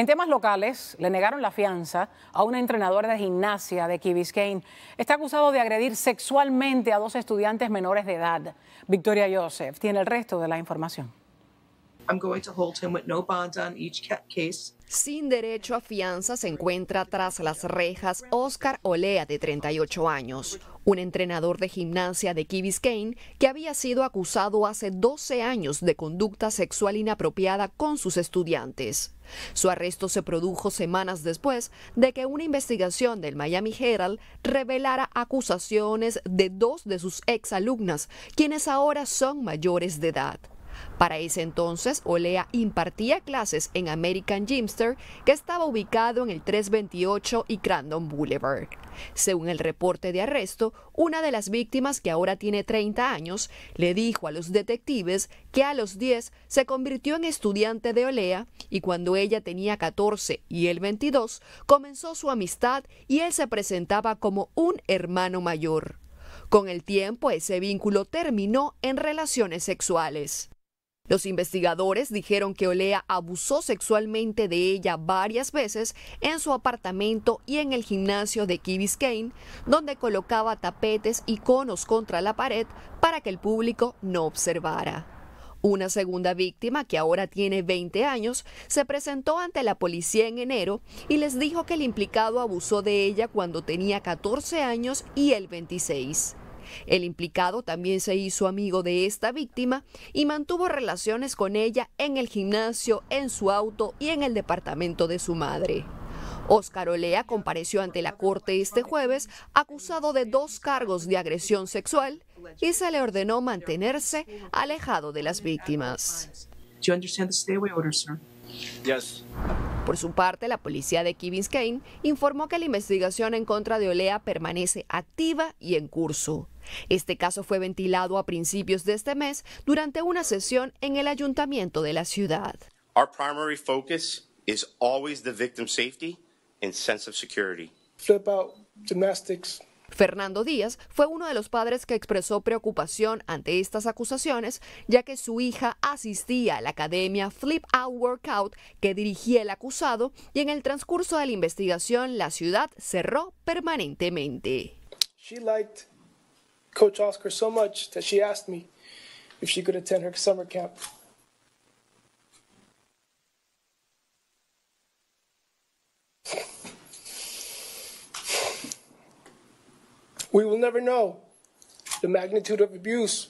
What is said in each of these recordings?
En temas locales, le negaron la fianza a una entrenadora de gimnasia de Key Está acusado de agredir sexualmente a dos estudiantes menores de edad. Victoria Joseph tiene el resto de la información. Sin derecho a fianza se encuentra tras las rejas Oscar Olea, de 38 años, un entrenador de gimnasia de Key Biscayne que había sido acusado hace 12 años de conducta sexual inapropiada con sus estudiantes. Su arresto se produjo semanas después de que una investigación del Miami Herald revelara acusaciones de dos de sus exalumnas, quienes ahora son mayores de edad. Para ese entonces, Olea impartía clases en American Gymster, que estaba ubicado en el 328 y Crandon Boulevard. Según el reporte de arresto, una de las víctimas, que ahora tiene 30 años, le dijo a los detectives que a los 10 se convirtió en estudiante de Olea y cuando ella tenía 14 y él 22, comenzó su amistad y él se presentaba como un hermano mayor. Con el tiempo ese vínculo terminó en relaciones sexuales. Los investigadores dijeron que Olea abusó sexualmente de ella varias veces en su apartamento y en el gimnasio de Key donde colocaba tapetes y conos contra la pared para que el público no observara. Una segunda víctima, que ahora tiene 20 años, se presentó ante la policía en enero y les dijo que el implicado abusó de ella cuando tenía 14 años y el 26. El implicado también se hizo amigo de esta víctima y mantuvo relaciones con ella en el gimnasio, en su auto y en el departamento de su madre. Oscar Olea compareció ante la corte este jueves acusado de dos cargos de agresión sexual y se le ordenó mantenerse alejado de las víctimas. Por su parte, la policía de Key Kane informó que la investigación en contra de Olea permanece activa y en curso. Este caso fue ventilado a principios de este mes durante una sesión en el ayuntamiento de la ciudad. Our primary Flip out gymnastics. Fernando Díaz fue uno de los padres que expresó preocupación ante estas acusaciones, ya que su hija asistía a la academia Flip Out Workout que dirigía el acusado y en el transcurso de la investigación la ciudad cerró permanentemente. Coach Oscar so much that she asked me if she could attend her summer camp. We will never know the magnitude of abuse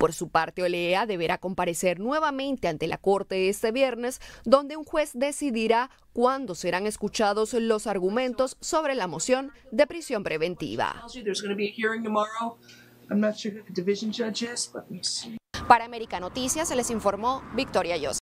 Por su parte, Olea deberá comparecer nuevamente ante la Corte este viernes, donde un juez decidirá cuándo serán escuchados los argumentos sobre la moción de prisión preventiva. Para América Noticias se les informó Victoria Yos.